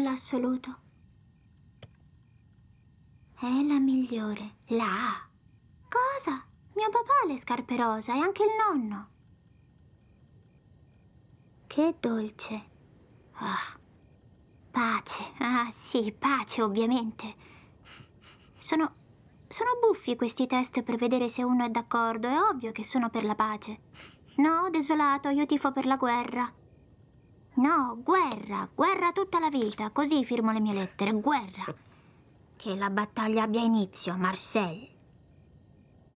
nulla assoluto. È la migliore, la A. Cosa? Mio papà ha le scarpe rosa e anche il nonno. Che dolce. Ah. Pace. Ah, sì, pace, ovviamente. Sono... sono buffi questi test per vedere se uno è d'accordo. È ovvio che sono per la pace. No, desolato, io tifo per la guerra. No, guerra, guerra tutta la vita, così firmo le mie lettere, guerra. Che la battaglia abbia inizio, Marseille.